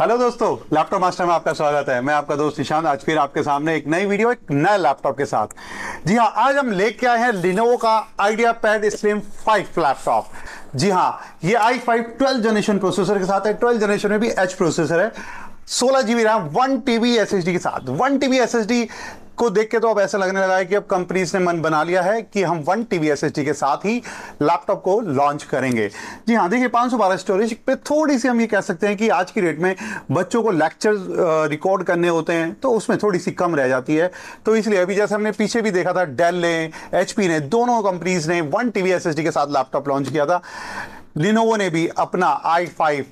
hello दोस्तों laptop master में आपका स्वागत है मैं आपका दोस्त निशांत आज फिर आपके सामने एक नई वीडियो एक नया लैपटॉप के साथ जी हाँ आज हम लेके आए हैं लिनोवो का आइडिया पैड स्लिम 5 लैपटॉप जी हाँ ये I five twelve generation processor के साथ है ट्वेल्व जनरेशन में भी एच प्रोसेसर है सोलह GB RAM one T B S D के साथ one T B S D को देख के तो अब ऐसा लगने लगा है कि अब कंपनीज ने मन बना लिया है कि हम वन टी बी के साथ ही लैपटॉप को लॉन्च करेंगे जी हाँ देखिए पाँच स्टोरेज पे थोड़ी सी हम ये कह सकते हैं कि आज की डेट में बच्चों को लेक्चर रिकॉर्ड करने होते हैं तो उसमें थोड़ी सी कम रह जाती है तो इसलिए अभी जैसे हमने पीछे भी देखा था डेल ने एच ने दोनों कंपनीज ने वन टी के साथ लैपटॉप लॉन्च किया था लिनोवो ने भी अपना आई फाइव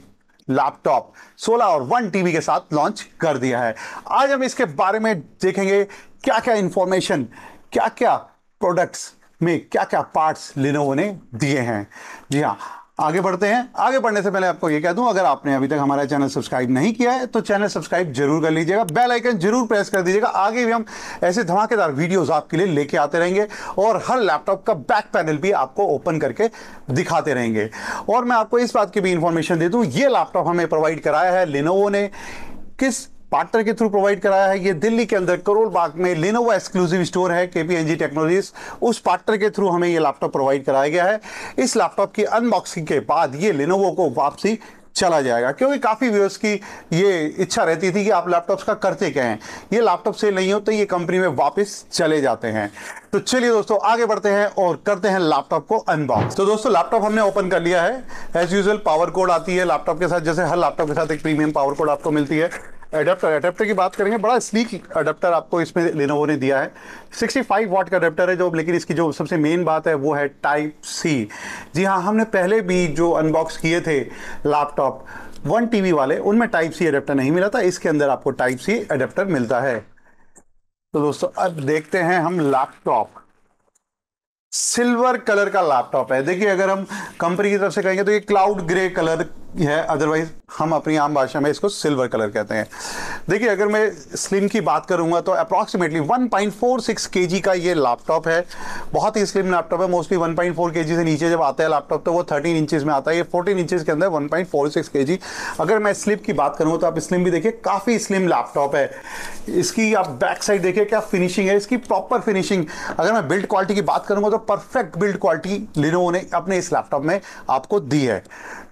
लैपटॉप 16 और 1 टीवी के साथ लॉन्च कर दिया है आज हम इसके बारे में देखेंगे क्या क्या इंफॉर्मेशन क्या क्या प्रोडक्ट्स में क्या क्या पार्ट्स लिनोवो ने दिए हैं जी हाँ आगे बढ़ते हैं आगे बढ़ने से पहले आपको यह कह दूं अगर आपने अभी तक हमारा चैनल सब्सक्राइब नहीं किया है तो चैनल सब्सक्राइब जरूर कर लीजिएगा बेल आइकन जरूर प्रेस कर दीजिएगा आगे भी हम ऐसे धमाकेदार वीडियोस आपके लिए लेके आते रहेंगे और हर लैपटॉप का बैक पैनल भी आपको ओपन करके दिखाते रहेंगे और मैं आपको इस बात की भी इंफॉर्मेशन दे दूँ ये लैपटॉप हमें प्रोवाइड कराया है लिनोवो ने किस पार्टनर के थ्रू प्रोवाइड कराया है ये दिल्ली के अंदर करोल बाग में लेनोवा एक्सक्लूसिव स्टोर है के पी टेक्नोलॉजीज उस पार्टनर के थ्रू हमें ये लैपटॉप प्रोवाइड कराया गया है इस लैपटॉप की अनबॉक्सिंग के बाद ये लेनोवो को वापसी चला जाएगा क्योंकि काफ़ी व्यवर्स की ये इच्छा रहती थी कि आप लैपटॉप्स का करते क्या हैं ये लैपटॉप सेल नहीं हो तो ये कंपनी में वापस चले जाते हैं तो चलिए दोस्तों आगे बढ़ते हैं और करते हैं लैपटॉप को अनबॉक्स तो दोस्तों लैपटॉप हमने ओपन कर लिया है एज यूजल पावर कोड आती है लैपटॉप के साथ जैसे हर लैपटॉप के साथ एक प्रीमियम पावर कोड आपको मिलती है अडेप्टर अडेप्टर की बात करेंगे बड़ा स्लीक अडेप्टर आपको इसमें लेनोवो ने दिया है 65 फाइव वाट का अडेप्टर है जो लेकिन इसकी जो सबसे मेन बात है वो है टाइप सी जी हाँ हमने पहले भी जो अनबॉक्स किए थे लैपटॉप वन टीवी वाले उनमें टाइप सी अडेप्टर नहीं मिला था इसके अंदर आपको टाइप सी अडेप्टर मिलता है तो दोस्तों अब देखते हैं हम लैपटॉप सिल्वर कलर का लैपटॉप है देखिए अगर हम कंपनी की तरफ से कहेंगे तो ये क्लाउड ग्रे कलर है अदरवाइज हम अपनी आम भाषा में इसको सिल्वर कलर कहते हैं देखिए अगर मैं स्लिम की बात करूंगा तो अप्रॉक्सीमेटली 1.46 पॉइंट का ये लैपटॉप है बहुत ही स्लिम लैपटॉप है मोस्टली 1.4 पॉइंट से नीचे जब आता है लैपटॉप तो वो 13 इंचेस में आता है ये 14 इंचेस के अंदर 1.46 पॉइंट अगर मैं स्लिप की बात करूँ तो आप स्लिम भी देखिए काफ़ी स्लिम लैपटॉप है इसकी आप बैक साइड देखिए क्या फिनिशिंग है इसकी प्रॉपर फिनिशिंग अगर मैं बिल्ड क्वालिटी की बात करूँगा तो परफेक्ट बिल्ड क्वालिटी लिनो ने अपने इस लैपटॉप में आपको दी है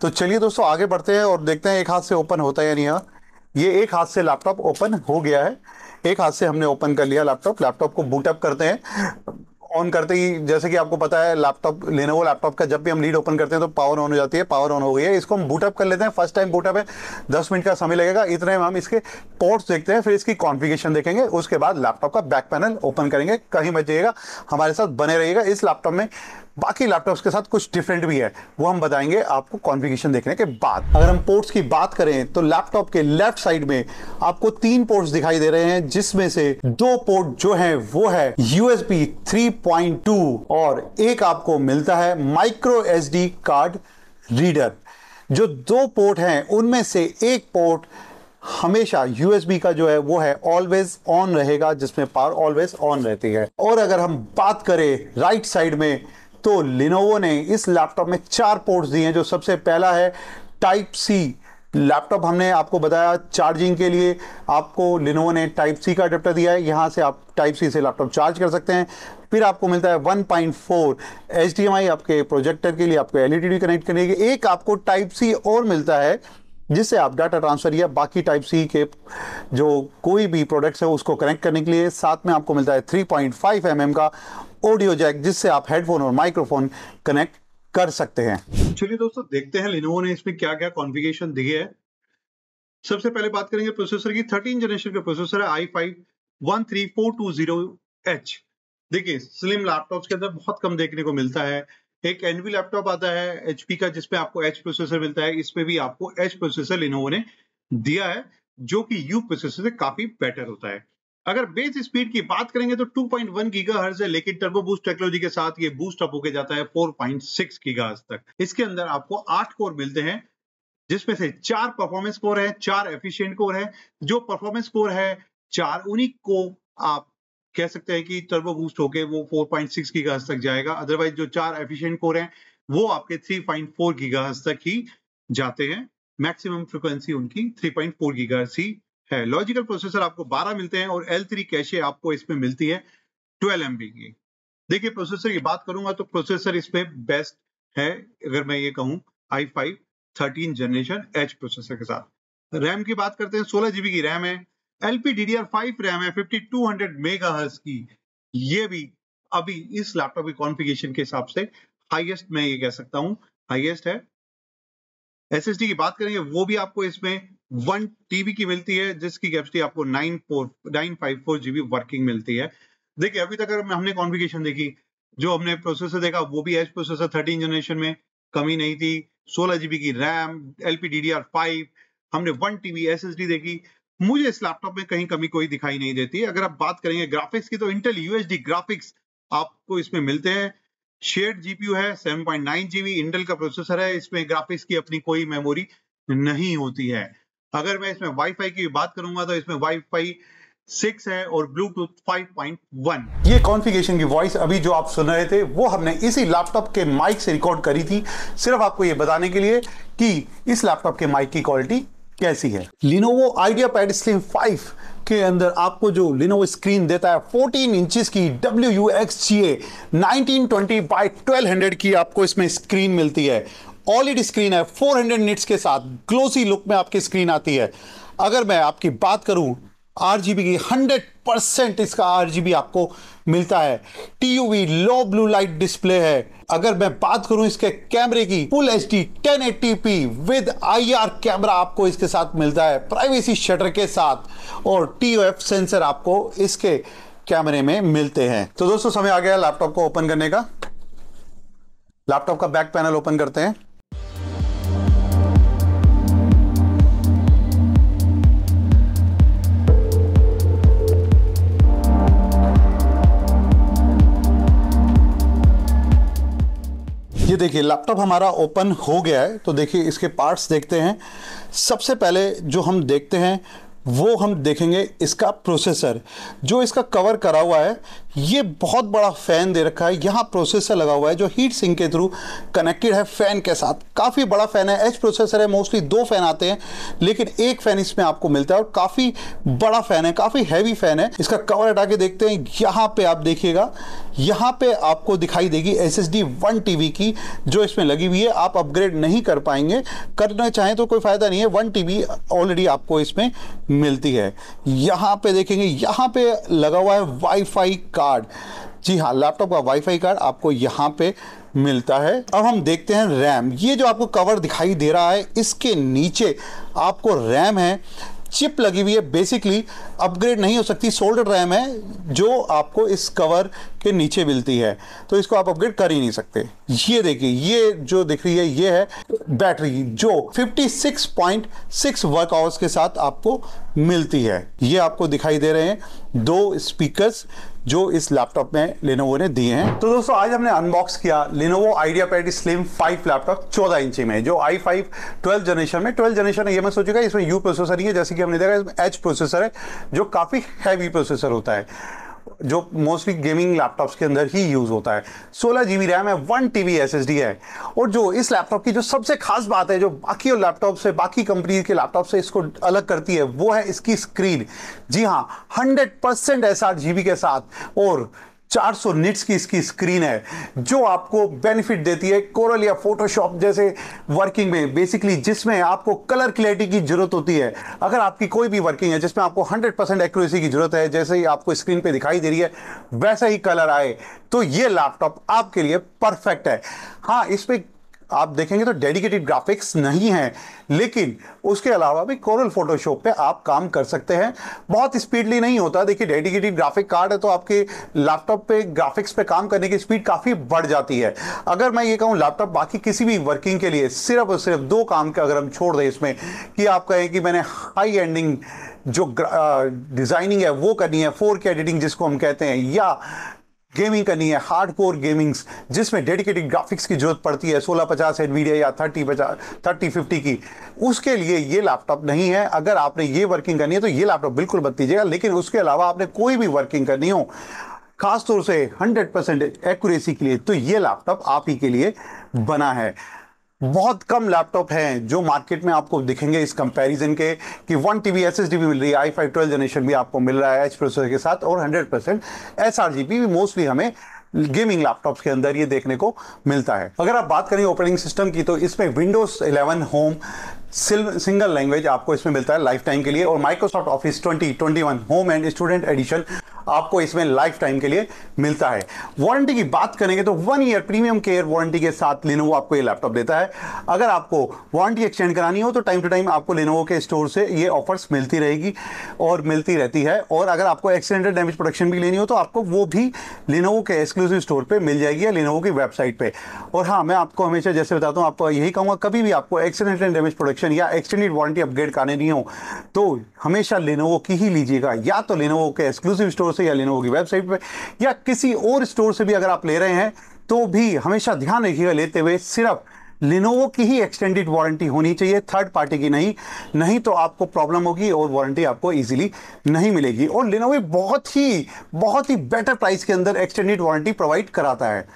तो चलिए दोस्तों आगे बढ़ते हैं और देखते हैं एक हाथ से ओपन होता है या नहीं है ये एक हाथ से लैपटॉप ओपन हो गया है एक हाथ से हमने ओपन कर लिया लैपटॉप लैपटॉप को बूटअप करते हैं ऑन करते ही जैसे कि आपको पता है लैपटॉप वो लैपटॉप का जब भी हम लीड ओपन करते हैं तो पावर ऑन हो जाती है पावर ऑन हो गई है इसको हम बूटअप कर लेते हैं फर्स्ट टाइम बूटअप है दस मिनट का समय लगेगा इतने में हम इसके पोर्ट्स देखते हैं फिर इसकी कॉन्फिगेशन देखेंगे उसके बाद लैपटॉप का बैक पैनल ओपन करेंगे कहीं मत जाइएगा हमारे साथ बने रहिएगा इस लैपटॉप में बाकी लैपटॉप्स के साथ कुछ डिफरेंट भी है वो हम बताएंगे आपको कॉन्फ़िगरेशन देखने के बाद अगर हम पोर्ट्स की बात करें तो लैपटॉप के लेफ्ट साइड में आपको तीन पोर्ट्स दिखाई दे रहे हैं जिसमें से दो पोर्ट जो है वो है यूएसबी थ्री और एक आपको मिलता है माइक्रो एस कार्ड रीडर जो दो पोर्ट हैं उनमें से एक पोर्ट हमेशा यूएसबी का जो है वो है ऑलवेज ऑन रहेगा जिसमें पावर ऑलवेज ऑन रहती है और अगर हम बात करें राइट साइड में तो लिनोवो ने इस लैपटॉप में चार पोर्ट्स दिए हैं जो सबसे पहला है टाइप सी लैपटॉप हमने आपको बताया चार्जिंग के लिए आपको लिनोवो ने टाइप सी का अडेप्टर दिया है यहाँ से आप टाइप सी से लैपटॉप चार्ज कर सकते हैं फिर आपको मिलता है 1.4 पॉइंट आपके प्रोजेक्टर के लिए आपको एलईडी e कनेक्ट करने के एक आपको टाइप सी और मिलता है जिससे आप डाटा ट्रांसफ़र या बाकी टाइप सी के जो कोई भी प्रोडक्ट्स है उसको कनेक्ट करने के लिए साथ में आपको मिलता है 3.5 पॉइंट mm का ऑडियो जैक जिससे आप हेडफोन और माइक्रोफोन कनेक्ट कर सकते हैं चलिए दोस्तों देखते हैं लिनोवो ने इसमें क्या क्या कॉन्फ़िगरेशन दिए है सबसे पहले बात करेंगे प्रोसेसर की थर्टीन जनरेशन का प्रोसेसर है I five one three four two zero H देखिए स्लिम लैपटॉप के अंदर बहुत कम देखने को मिलता है एक एनवी लैपटॉप आता है एचपी का जिसमें आपको एच प्रोसेसर मिलता है इसमें भी आपको एच प्रोसेसर लिनोवो ने दिया है जो कि यू प्रोसेसर से काफी बेटर होता है अगर बेस स्पीड की बात करेंगे तो 2.1 पॉइंट गीगाहर्ज है लेकिन टर्बो बूस्ट टेक्नोलॉजी के साथ ये बूस्ट अप होकर जाता है 4.6 पॉइंट तक इसके अंदर आपको आठ कोर मिलते हैं जिसमें से चार परफॉर्मेंस कोर है चार एफिशिएंट कोर है जो परफॉर्मेंस कोर है चार उन्हीं को आप कह सकते हैं कि टर्बो बूस्ट होके वो 4.6 पॉइंट तक जाएगा अदरवाइज जो चार एफिशियंट कोर है वो आपके थ्री पॉइंट तक ही जाते हैं मैक्सिमम फ्रिक्वेंसी उनकी थ्री पॉइंट ही है लॉजिकल प्रोसेसर आपको 12 मिलते हैं और L3 कैशे आपको इसमें मिलती है 12 एम की देखिए प्रोसेसर की बात करूंगा तो प्रोसेसर इसमें बेस्ट है अगर मैं ये कहूँ I five thirteen generation H processor के साथ रैम की बात करते हैं सोलह जीबी की रैम है L P D D R five RAM है fifty two hundred mega hertz की ये भी अभी इस लैपटॉप की कॉन्फिगेशन के हिसाब से हाइएस्ट मैं ये कह सकता हूँ हाइएस्ट है डी की बात करेंगे वो भी आपको इसमें वन टीबी की मिलती है जिसकी कैपेसिटी आपको nine four nine five four GB working मिलती है देखिए अभी तक अगर हमने कॉन्फ़िगरेशन देखी जो हमने प्रोसेसर देखा वो भी एच प्रोसेसर थर्टीन जनरेशन में कमी नहीं थी सोलह जीबी की RAM L P D D R five हमने one TB S S D देखी मुझे इस लैपटॉप में कहीं कमी कोई दिखाई नहीं देती अगर आप बात करेंगे ग्राफिक्स की तो इंटेल यूएसडी ग्राफिक्स आपको इसमें मिलते हैं शेड जीपीयू है 7.9 जीबी इंटेल का प्रोसेसर है इसमें ग्राफिक्स की अपनी कोई मेमोरी नहीं होती है अगर मैं इसमें वाईफाई की बात करूंगा तो इसमें वाईफाई सिक्स है और ब्लूटूथ 5.1 ये कॉन्फ़िगरेशन की वॉइस अभी जो आप सुन रहे थे वो हमने इसी लैपटॉप के माइक से रिकॉर्ड करी थी सिर्फ आपको ये बताने के लिए कि इस लैपटॉप के माइक की क्वालिटी कैसी है लिनोवो आइडिया पैड स्लिम 5 के अंदर आपको जो लिनोवो स्क्रीन देता है 14 इंचेस की W U X G A nineteen twenty by twelve hundred की आपको इसमें स्क्रीन मिलती है ऑलिड स्क्रीन है 400 निट्स के साथ ग्लोसी लुक में आपकी स्क्रीन आती है अगर मैं आपकी बात करूं आर की हंड्रेड परसेंट इसका आर आपको मिलता है T U V low blue light display है अगर मैं बात करूं इसके कैमरे की full H D ten eighty P with I R camera आपको इसके साथ मिलता है प्राइवेसी शटर के साथ और टी एफ सेंसर आपको इसके कैमरे में मिलते हैं तो दोस्तों समय आ गया लैपटॉप को ओपन करने का लैपटॉप का बैक पैनल ओपन करते हैं ये देखिए लैपटॉप हमारा ओपन हो गया है तो देखिए इसके पार्ट्स देखते हैं सबसे पहले जो हम देखते हैं वो हम देखेंगे इसका प्रोसेसर जो इसका कवर करा हुआ है ये बहुत बड़ा फ़ैन दे रखा है यहाँ प्रोसेसर लगा हुआ है जो हीट सिंक के थ्रू कनेक्टेड है फ़ैन के साथ काफ़ी बड़ा फ़ैन है एच प्रोसेसर है मोस्टली दो फ़ैन आते हैं लेकिन एक फ़ैन इसमें आपको मिलता है और काफ़ी बड़ा फ़ैन है काफ़ी हैवी फ़ैन है इसका कवर हटा के देखते हैं यहाँ पे आप देखिएगा यहाँ पे आपको दिखाई देगी S S D one T की जो इसमें लगी हुई है आप अपग्रेड नहीं कर पाएंगे करना चाहें तो कोई फ़ायदा नहीं है वन टी ऑलरेडी आपको इसमें मिलती है यहाँ पे देखेंगे यहाँ पे लगा हुआ है वाई का कार्ड जी हाँ लैपटॉप का वाईफाई कार्ड आपको यहाँ पे मिलता है अब हम देखते हैं रैम ये जो आपको कवर दिखाई दे रहा है इसके नीचे आपको रैम है चिप लगी हुई है बेसिकली अपग्रेड नहीं हो सकती सोल्डर रैम है जो आपको इस कवर के नीचे मिलती है तो इसको आप अपग्रेड कर ही नहीं सकते ये देखिए ये जो दिख रही है ये है बैटरी जो 56.6 वर्क आवर्स के साथ आपको मिलती है ये आपको दिखाई दे रहे हैं दो स्पीकर्स जो इस लैपटॉप में लेनोवो ने दिए हैं तो दोस्तों आज हमने अनबॉक्स किया Lenovo idea pad slim 5 laptop 14 इंची में जो i5 फाइव ट्वेल्थ जनरेशन में ट्वेल्थ जनरेशन ये मैं सोचूंगा इसमें यू प्रोसेसर ही है जैसे कि हमने देखा इसमें एच प्रोसेसर है जो काफ़ी हैवी प्रोसेसर होता है जो मोस्टली गेमिंग लैपटॉप्स के अंदर ही यूज़ होता है सोलह जी रैम है वन टी बी है और जो इस लैपटॉप की जो सबसे खास बात है जो बाकी लैपटॉप से बाकी कंपनी के लैपटॉप से इसको अलग करती है वो है इसकी स्क्रीन जी हाँ हंड्रेड परसेंट एस के साथ और 400 निट्स की इसकी स्क्रीन है जो आपको बेनिफिट देती है कोरल या फोटोशॉप जैसे वर्किंग में बेसिकली जिसमें आपको कलर क्लैरिटी की जरूरत होती है अगर आपकी कोई भी वर्किंग है जिसमें आपको 100 परसेंट एक्यूरेसी की जरूरत है जैसे ही आपको स्क्रीन पे दिखाई दे रही है वैसा ही कलर आए तो ये लैपटॉप आपके लिए परफेक्ट है हाँ इसमें आप देखेंगे तो डेडिकेटेड ग्राफिक्स नहीं है लेकिन उसके अलावा भी कोरल फोटोशॉप पे आप काम कर सकते हैं बहुत स्पीडली नहीं होता देखिए डेडिकेटेड ग्राफिक कार्ड है तो आपके लैपटॉप पे ग्राफिक्स पे काम करने की स्पीड काफ़ी बढ़ जाती है अगर मैं ये कहूँ लैपटॉप बाकी किसी भी वर्किंग के लिए सिर्फ और सिर्फ दो काम के अगर हम छोड़ दें इसमें कि आप कहें कि मैंने हाई एंडिंग जो डिज़ाइनिंग है वो करनी है फोर के एडिटिंग जिसको हम कहते हैं या गेमिंग करनी है हार्ड कोर गेमिंग्स जिसमें डेडिकेटेड ग्राफिक्स की जरूरत पड़ती है सोलह पचास एनवीडिया या थर्टी पचास थर्टी फिफ्टी की उसके लिए ये लैपटॉप नहीं है अगर आपने ये वर्किंग करनी है तो ये लैपटॉप बिल्कुल बत दीजिएगा लेकिन उसके अलावा आपने कोई भी वर्किंग करनी हो खासतौर से 100 परसेंट एक्यूरेसी के लिए तो ये लैपटॉप आप ही के लिए बना है बहुत कम लैपटॉप हैं जो मार्केट में आपको दिखेंगे इस कंपैरिजन के कि one T B S S D भी मिल रही है आई फाइव ट्वेल्व जनरेशन भी आपको मिल रहा है एच प्रोसेसर के साथ और hundred percent S R G B भी मोस्टली हमें गेमिंग लैपटॉप्स के अंदर ये देखने को मिलता है अगर आप बात करें ऑपरेटिंग सिस्टम की तो इसमें Windows eleven home single language आपको इसमें मिलता है लाइफ टाइम के लिए और Microsoft office twenty twenty one home and student edition आपको इसमें लाइफ टाइम के लिए मिलता है वारंटी की बात करेंगे तो one year premium care warranty के साथ लेनोवो आपको ये लैपटॉप देता है अगर आपको वारंटी एक्सटेंड करानी हो तो टाइम टू टाइम आपको लेनोवो के स्टोर से ये ऑफर्स मिलती रहेगी और मिलती रहती है और अगर आपको एक्सीडेंटल डैमेज प्रोडक्शन भी लेनी हो तो आपको वो भी लेनोवो के एक्सक्लूसिव स्टोर पर मिल जाएगी या लेनोवो की वेबसाइट पर और हाँ मैं आपको हमेशा जैसे बताता हूँ आपको यही कहूँगा कभी भी आपको एक्सीडेंटल डैमेज प्रोडक्शन या एक्सटेंडेड वारंटी अपग्रेड करानी नहीं हो तो हमेशा लेनोवो की ही लीजिएगा या तो लेनोवो के एक्सक्लूसिव स्टोर से या लेनोवो की वेबसाइट पे या किसी और स्टोर से भी अगर आप ले रहे हैं तो भी हमेशा ध्यान रखिएगा लेते हुए सिर्फ लिनोवो की ही एक्सटेंडेड वारंटी होनी चाहिए थर्ड पार्टी की नहीं नहीं तो आपको प्रॉब्लम होगी और वारंटी आपको इजीली नहीं मिलेगी और लिनोवो बहुत ही बहुत ही बेटर प्राइस के अंदर एक्सटेंडेड वारंटी प्रोवाइड कराता है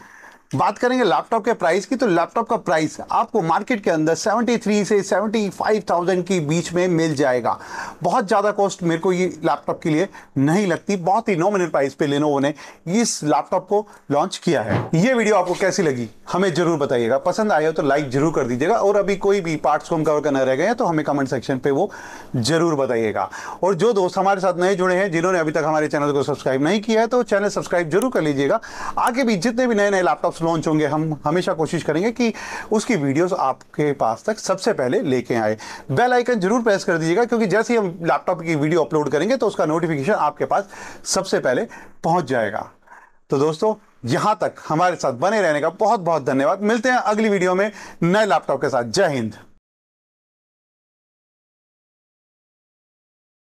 बात करेंगे लैपटॉप के प्राइस की तो लैपटॉप का प्राइस आपको मार्केट के अंदर 73 से 75,000 के बीच में मिल जाएगा बहुत ज़्यादा कॉस्ट मेरे को ये लैपटॉप के लिए नहीं लगती बहुत ही नॉमिनल प्राइस पे लेनोवो ने इस लैपटॉप को लॉन्च किया है ये वीडियो आपको कैसी लगी हमें जरूर बताइएगा पसंद आया हो तो लाइक जरूर कर दीजिएगा और अभी कोई भी पार्ट्स को हम कवर करना रह गए हैं तो हमें कमेंट सेक्शन पर वो जरूर बताइएगा और जो दोस्त हमारे साथ नए जुड़े हैं जिन्होंने अभी तक हमारे चैनल को सब्सक्राइब नहीं किया है तो चैनल सब्सक्राइब जरूर कर लीजिएगा आगे भी जितने भी नए नए लैपटॉप प्रोडक्ट्स लॉन्च होंगे हम हमेशा कोशिश करेंगे कि उसकी वीडियोस आपके पास तक सबसे पहले लेके आए बेल आइकन जरूर प्रेस कर दीजिएगा क्योंकि जैसे ही हम लैपटॉप की वीडियो अपलोड करेंगे तो उसका नोटिफिकेशन आपके पास सबसे पहले पहुँच जाएगा तो दोस्तों यहाँ तक हमारे साथ बने रहने का बहुत बहुत धन्यवाद मिलते हैं अगली वीडियो में नए लैपटॉप के साथ जय हिंद